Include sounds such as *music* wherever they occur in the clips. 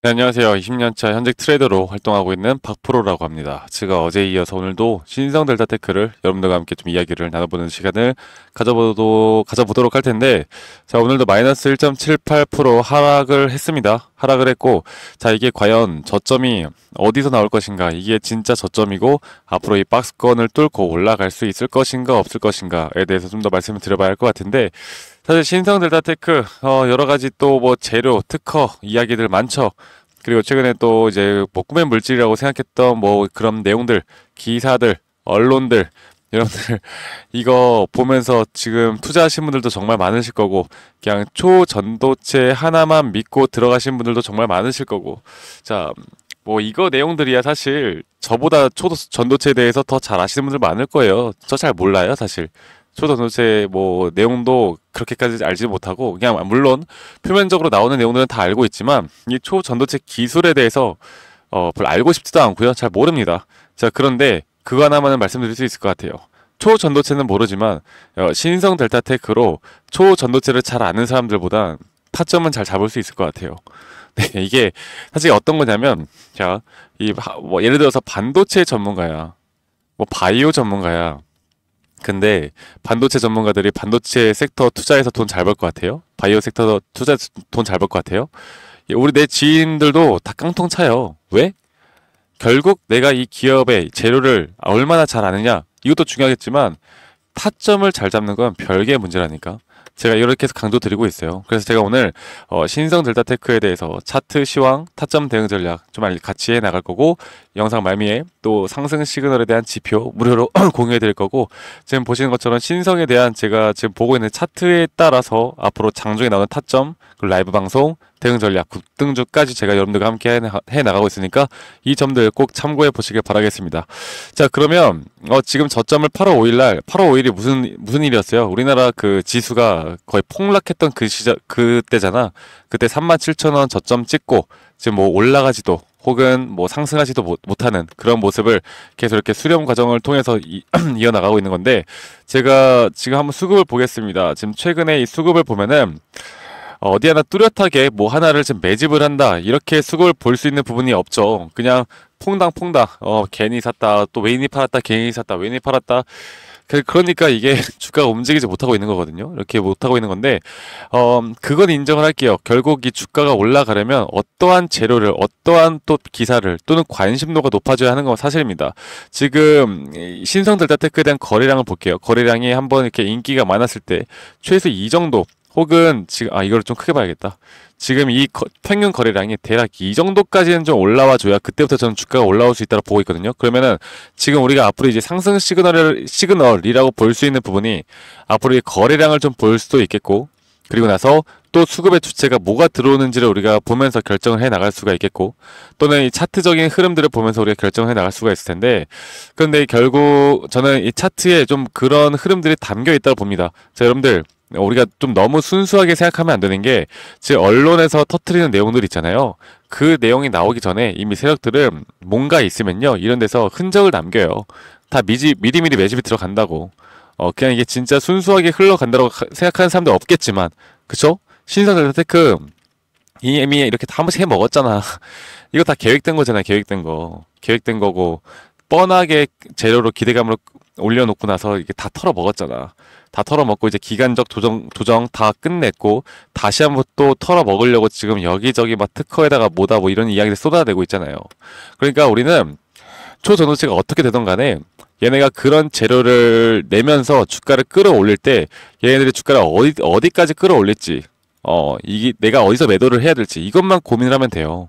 네, 안녕하세요. 20년차 현직 트레이더로 활동하고 있는 박프로라고 합니다. 제가 어제 이어서 오늘도 신성 델타 테크를 여러분들과 함께 좀 이야기를 나눠보는 시간을 가져보도, 가져보도록 할 텐데, 자, 오늘도 마이너스 1.78% 하락을 했습니다. 하락을 했고, 자, 이게 과연 저점이 어디서 나올 것인가, 이게 진짜 저점이고, 앞으로 이 박스권을 뚫고 올라갈 수 있을 것인가, 없을 것인가에 대해서 좀 더 말씀을 드려봐야 할 것 같은데, 사실 신성 델타테크 어, 여러 가지 또 뭐 재료 특허 이야기들 많죠. 그리고 최근에 또 이제 복구의 물질이라고 생각했던 뭐 그런 내용들, 기사들, 언론들 여러분들 *laughs* 이거 보면서 지금 투자하신 분들도 정말 많으실 거고 그냥 초전도체 하나만 믿고 들어가신 분들도 정말 많으실 거고 자 뭐 이거 내용들이야 사실 저보다 초전도체에 대해서 더 잘 아시는 분들 많을 거예요 저 잘 몰라요 사실 초전도체뭐 내용도 그렇게까지 알지 못하고 그냥 물론 표면적으로 나오는 내용들은 다 알고 있지만 이 초전도체 기술에 대해서 어, 별로 알고 싶지도 않고요. 잘 모릅니다. 자, 그런데 그거 하나만은 말씀드릴 수 있을 것 같아요. 초전도체는 모르지만 어, 신성 델타 테크로 초전도체를 잘 아는 사람들보다 타점은 잘 잡을 수 있을 것 같아요. *laughs* 네, 이게 사실 어떤 거냐면 자, 이뭐 예를 들어서 반도체 전문가야. 뭐 바이오 전문가야. 근데 반도체 전문가들이 반도체 섹터 투자해서 돈 잘 벌 것 같아요. 바이오 섹터 투자 돈 잘 벌 것 같아요. 예, 우리 내 지인들도 다 깡통 차요. 왜? 결국 내가 이 기업의 재료를 얼마나 잘 아느냐 이것도 중요하겠지만 타점을 잘 잡는 건 별개의 문제라니까. 제가 이렇게 해서 강조 드리고 있어요. 그래서 제가 오늘 어, 신성 델타테크에 대해서 차트 시황, 타점 대응 전략 좀 같이 해 나갈 거고 영상 말미에 또 상승 시그널에 대한 지표 무료로 *clears throat* 공유해 드릴 거고 지금 보시는 것처럼 신성에 대한 제가 지금 보고 있는 차트에 따라서 앞으로 장중에 나오는 타점, 그리고 라이브 방송, 대응 전략, 등주까지 제가 여러분들과 함께 해 나가고 있으니까 이 점들 꼭 참고해 보시길 바라겠습니다. 자, 그러면 어, 지금 저점을 8월 5일 날 8월 5일이 무슨 무슨 일이었어요? 우리나라 그 지수가 거의 폭락했던 그 시절 그때잖아. 그때 37,000원 저점 찍고 지금 뭐 올라가지도 혹은 뭐 상승하지도 못, 하는 그런 모습을 계속 이렇게 수렴 과정을 통해서 이, *clears throat* 어나가고 있는 건데 제가 지금 한번 수급을 보겠습니다. 지금 최근에 이 수급을 보면은 어, 어디 하나 뚜렷하게 뭐 하나를 지금 매집을 한다 이렇게 수급을 볼 수 있는 부분이 없죠. 그냥 퐁당퐁당 어 괜히 샀다 또 웨인이 팔았다 괜히 샀다 웨인이 팔았다 그, 그러니까 이게 *laughs* 주가가 움직이지 못하고 있는 거거든요. 이렇게 못하고 있는 건데, 어, 그건 인정을 할게요. 결국 이 주가가 올라가려면 어떠한 재료를, 어떠한 또 기사를 또는 관심도가 높아져야 하는 건 사실입니다. 지금 신성 델타테크에 대한 거래량을 볼게요. 거래량이 한 번 이렇게 인기가 많았을 때 최소 이 정도 혹은 지금 아 이걸 좀 크게 봐야겠다. 지금 이 거, 평균 거래량이 대략 이 정도까지는 좀 올라와 줘야 그때부터 저는 주가가 올라올 수 있다고 보고 있거든요. 그러면은 지금 우리가 앞으로 이제 상승 시그널 시그널이라고 볼 수 있는 부분이 앞으로 이 거래량을 좀 볼 수도 있겠고 그리고 나서 또 수급의 주체가 뭐가 들어오는지를 우리가 보면서 결정을 해 나갈 수가 있겠고 또는 이 차트적인 흐름들을 보면서 우리가 결정을 해 나갈 수가 있을 텐데 그런데 결국 저는 이 차트에 좀 그런 흐름들이 담겨 있다고 봅니다. 자 여러분들 우리가 좀 너무 순수하게 생각하면 안 되는 게, 지 언론에서 터트리는 내용들 있잖아요. 그 내용이 나오기 전에 이미 세력들은 뭔가 있으면요. 이런 데서 흔적을 남겨요. 다 미지, 미리미리 매집이 들어간다고. 어, 그냥 이게 진짜 순수하게 흘러간다고 생각하는 사람도 없겠지만, 그쵸? 신상들 테크, 이미 애 이렇게 다 한 번씩 해 먹었잖아. *laughs* 이거 다 계획된 거잖아, 계획된 거. 계획된 거고, 뻔하게 재료로 기대감으로 올려놓고 나서 이게 다 털어 먹었잖아. 다 털어 먹고 이제 기간적 조정 조정 다 끝냈고 다시 한 번 또 털어 먹으려고 지금 여기저기 막 특허에다가 뭐다 뭐 이런 이야기를 쏟아내고 있잖아요. 그러니까 우리는 초전후치가 어떻게 되던 간에 얘네가 그런 재료를 내면서 주가를 끌어올릴 때 얘네들이 주가를 어디 어디까지 끌어올릴지 어 이게 내가 어디서 매도를 해야 될지 이것만 고민을 하면 돼요.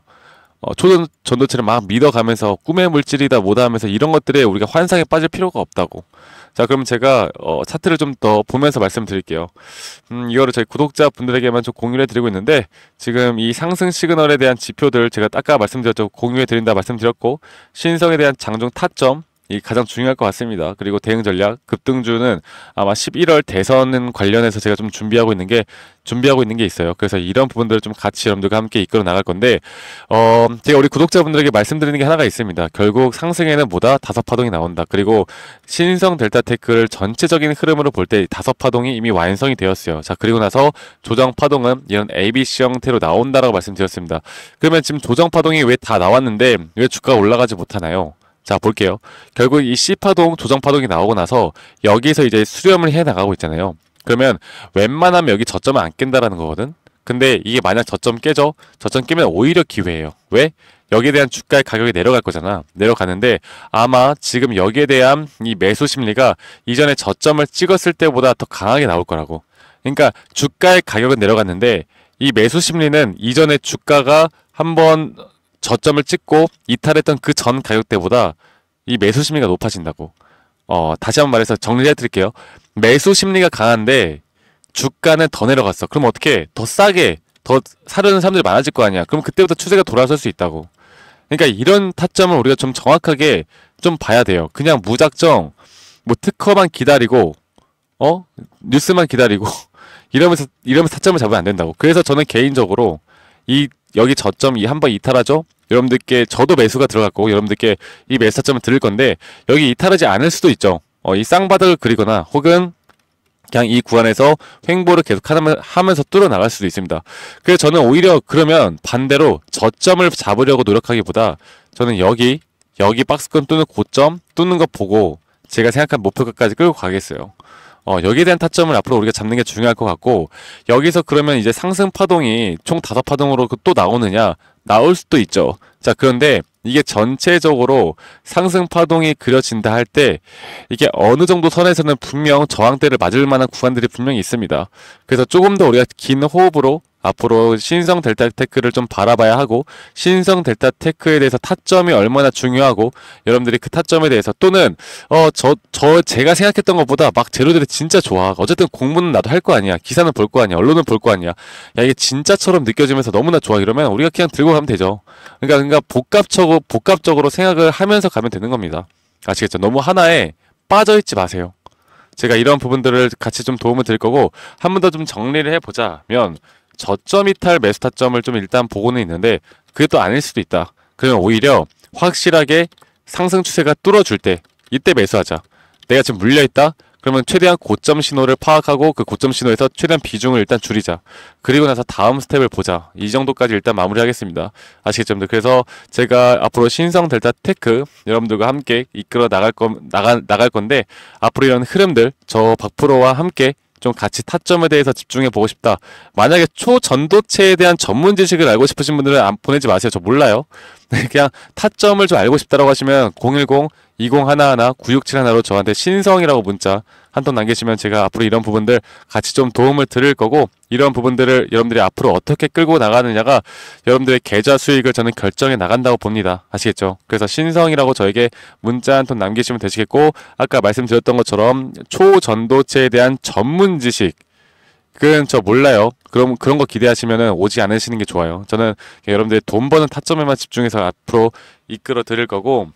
어, 초전 전도체를 막 믿어가면서 꿈의 물질이다 뭐다 하면서 이런 것들에 우리가 환상에 빠질 필요가 없다고. 자, 그럼 제가 어, 차트를 좀 더 보면서 말씀드릴게요. 음, 이거를 저희 구독자 분들에게만 좀 공유해 드리고 있는데 지금 이 상승 시그널에 대한 지표들 제가 아까 말씀드렸죠. 공유해 드린다 말씀드렸고 신성에 대한 장중 타점 이 가장 중요할 것 같습니다. 그리고 대응 전략 급등주는 아마 11월 대선 관련해서 제가 좀 준비하고 있는 게 준비하고 있는 게 있어요. 그래서 이런 부분들을 좀 같이 여러분들과 함께 이끌어 나갈 건데 어 제가 우리 구독자분들에게 말씀드리는 게 하나가 있습니다. 결국 상승에는 뭐다 다섯 파동이 나온다. 그리고 신성 델타테크를 전체적인 흐름으로 볼 때 다섯 파동이 이미 완성이 되었어요. 자 그리고 나서 조정 파동은 이런 ABC 형태로 나온다라고 말씀드렸습니다. 그러면 지금 조정 파동이 왜 다 나왔는데 왜 주가가 올라가지 못하나요? 자 볼게요. 결국 이 C파동, 조정파동이 나오고 나서 여기서 이제 수렴을 해나가고 있잖아요. 그러면 웬만하면 여기 저점을 안 깬다라는 거거든. 근데 이게 만약 저점 깨져 저점 깨면 오히려 기회예요. 왜? 여기에 대한 주가의 가격이 내려갈 거잖아. 내려가는데 아마 지금 여기에 대한 이 매수 심리가 이전에 저점을 찍었을 때보다 더 강하게 나올 거라고. 그러니까 주가의 가격은 내려갔는데 이 매수 심리는 이전에 주가가 한번 저점을 찍고 이탈했던 그 전 가격대보다 이 매수 심리가 높아진다고. 어, 다시 한번 말해서 정리해 드릴게요. 매수 심리가 강한데 주가는 더 내려갔어. 그럼 어떻게 더 싸게 더 사려는 사람들이 많아질 거 아니야. 그럼 그때부터 추세가 돌아설 수 있다고. 그러니까 이런 타점을 우리가 좀 정확하게 좀 봐야 돼요. 그냥 무작정 뭐 특허만 기다리고 어 뉴스만 기다리고 *laughs* 이러면서 이러면서 타점을 잡으면 안 된다고. 그래서 저는 개인적으로 이 여기 저점 이한번 이탈하죠? 여러분들께 저도 매수가 들어갔고 여러분들께 이 매수점을 들을 건데 여기 이탈하지 않을 수도 있죠. 어, 이 쌍바닥을 그리거나 혹은 그냥 이 구간에서 횡보를 계속 하면서 뚫어 나갈 수도 있습니다. 그래서 저는 오히려 그러면 반대로 저점을 잡으려고 노력하기보다 저는 여기 여기 박스권 뚫는 고점 뚫는 거 보고 제가 생각한 목표가까지 끌고 가겠어요. 어, 여기에 대한 타점을 앞으로 우리가 잡는 게 중요할 것 같고 여기서 그러면 이제 상승 파동이 총 다섯 파동으로 그 또 나오느냐 나올 수도 있죠. 자 그런데 이게 전체적으로 상승 파동이 그려진다 할 때 이게 어느 정도 선에서는 분명 저항대를 맞을 만한 구간들이 분명히 있습니다. 그래서 조금 더 우리가 긴 호흡으로 앞으로 신성 델타 테크를 좀 바라봐야 하고 신성 델타 테크에 대해서 타점이 얼마나 중요하고 여러분들이 그 타점에 대해서 또는 어 저 저 제가 생각했던 것보다 막 재료들이 진짜 좋아 어쨌든 공부는 나도 할 거 아니야 기사는 볼 거 아니야 언론은 볼 거 아니야 야 이게 진짜처럼 느껴지면서 너무나 좋아 이러면 우리가 그냥 들고 가면 되죠 그러니까 그러니까 복합적으로 복합적으로 생각을 하면서 가면 되는 겁니다 아시겠죠 너무 하나에 빠져있지 마세요 제가 이런 부분들을 같이 좀 도움을 드릴 거고 한 번 더 좀 정리를 해보자면 저점 이탈 매스타점을 좀 일단 보고는 있는데 그게 또 아닐 수도 있다. 그러면 오히려 확실하게 상승 추세가 뚫어줄 때 이때 매수하자. 내가 지금 물려있다? 그러면 최대한 고점 신호를 파악하고 그 고점 신호에서 최대한 비중을 일단 줄이자. 그리고 나서 다음 스텝을 보자. 이 정도까지 일단 마무리하겠습니다. 아시겠죠? 그래서 제가 앞으로 신성 델타 테크 여러분들과 함께 이끌어 나갈, 거, 나가, 나갈 건데 앞으로 이런 흐름들 저 박프로와 함께 좀 같이 타점에 대해서 집중해 보고 싶다. 만약에 초전도체에 대한 전문 지식을 알고 싶으신 분들은 안 보내지 마세요. 저 몰라요. *laughs* 네, 그냥 타점을 좀 알고 싶다라고 하시면 010 2011 967 1로 저한테 신성이라고 문자 한톤 남기시면 제가 앞으로 이런 부분들 같이 좀 도움을 드릴 거고 이런 부분들을 여러분들이 앞으로 어떻게 끌고 나가느냐가 여러분들의 계좌 수익을 저는 결정해 나간다고 봅니다. 아시겠죠? 그래서 신성이라고 저에게 문자 한 톤 남기시면 되시겠고 아까 말씀드렸던 것처럼 초전도체에 대한 전문 지식 그건 저 몰라요. 그럼 그런 거 기대하시면은 오지 않으시는 게 좋아요. 저는 여러분들이 돈 버는 타점에만 집중해서 앞으로 이끌어 드릴 거고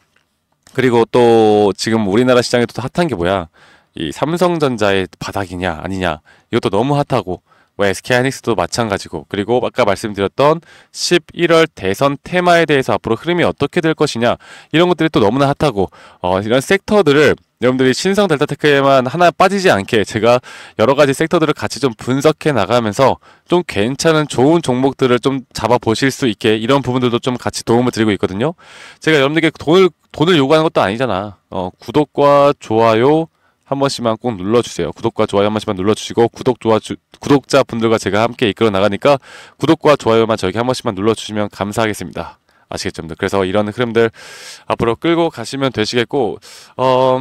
그리고 또 지금 우리나라 시장에 도 핫한 게 뭐야? 이 삼성전자의 바닥이냐 아니냐 이것도 너무 핫하고 뭐 SK 하이닉스도 마찬가지고 그리고 아까 말씀드렸던 11월 대선 테마에 대해서 앞으로 흐름이 어떻게 될 것이냐 이런 것들이 또 너무나 핫하고 어, 이런 섹터들을 여러분들이 신성 델타테크에만 하나 빠지지 않게 제가 여러 가지 섹터들을 같이 좀 분석해 나가면서 좀 괜찮은 좋은 종목들을 좀 잡아 보실 수 있게 이런 부분들도 좀 같이 도움을 드리고 있거든요. 제가 여러분들에게 돈을 돈을 요구하는 것도 아니잖아. 어, 구독과 좋아요 한 번씩만 꼭 눌러주세요. 구독과 좋아요 한 번씩만 눌러주시고 구독 도와 구독자 분들과 제가 함께 이끌어 나가니까 구독과 좋아요만 저에게 한 번씩만 눌러주시면 감사하겠습니다. 아시겠죠? 그래서 이런 흐름들 앞으로 끌고 가시면 되시겠고 어,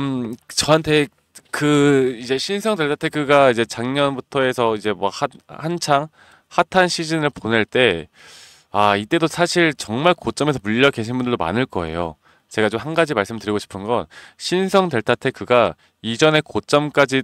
저한테 그 이제 신성 델타테크가 이제 작년부터 해서 이제 뭐 핫, 한창 핫한 시즌을 보낼 때 아 이때도 사실 정말 고점에서 물려 계신 분들도 많을 거예요. 제가 좀 한 가지 말씀드리고 싶은 건 신성 델타테크가 이전의 고점까지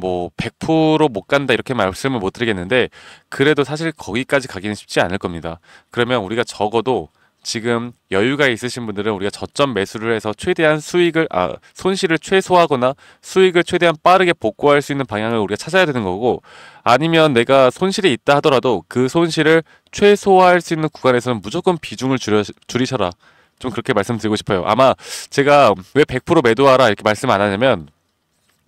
뭐 100%못 간다 이렇게 말씀을 못 드리겠는데 그래도 사실 거기까지 가기는 쉽지 않을 겁니다. 그러면 우리가 적어도 지금 여유가 있으신 분들은 우리가 저점 매수를 해서 최대한 수익을 아 손실을 최소화하거나 수익을 최대한 빠르게 복구할 수 있는 방향을 우리가 찾아야 되는 거고 아니면 내가 손실이 있다 하더라도 그 손실을 최소화할 수 있는 구간에서는 무조건 비중을 줄여, 줄이셔라 좀 그렇게 말씀드리고 싶어요. 아마 제가 왜 100% 매도하라 이렇게 말씀 안 하냐면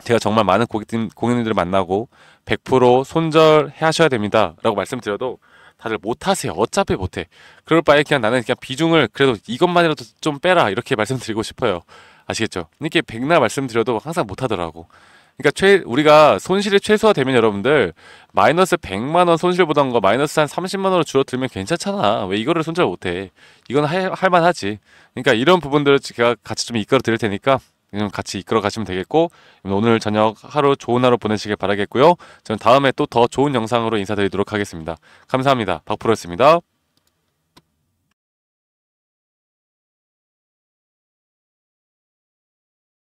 제가 정말 많은 고객님, 고객님들을 만나고 100% 손절하셔야 됩니다. 라고 말씀드려도 다들 못하세요. 어차피 못해. 그럴 바에 그냥 나는 그냥 비중을 그래도 이것만이라도 좀 빼라. 이렇게 말씀드리고 싶어요. 아시겠죠? 이렇게 백날 말씀드려도 항상 못하더라고. 그러니까 최, 우리가 손실이 최소화되면 여러분들 마이너스 100만 원 손실 보던 거 마이너스 한 30만 원으로 줄어들면 괜찮잖아. 왜 이거를 손절 못 해? 이건 할, 만하지. 그러니까 이런 부분들을 제가 같이 좀 이끌어 드릴 테니까 같이 이끌어 가시면 되겠고 오늘 저녁 하루 좋은 하루 보내시길 바라겠고요. 저는 다음에 또 더 좋은 영상으로 인사드리도록 하겠습니다. 감사합니다. 박프로였습니다.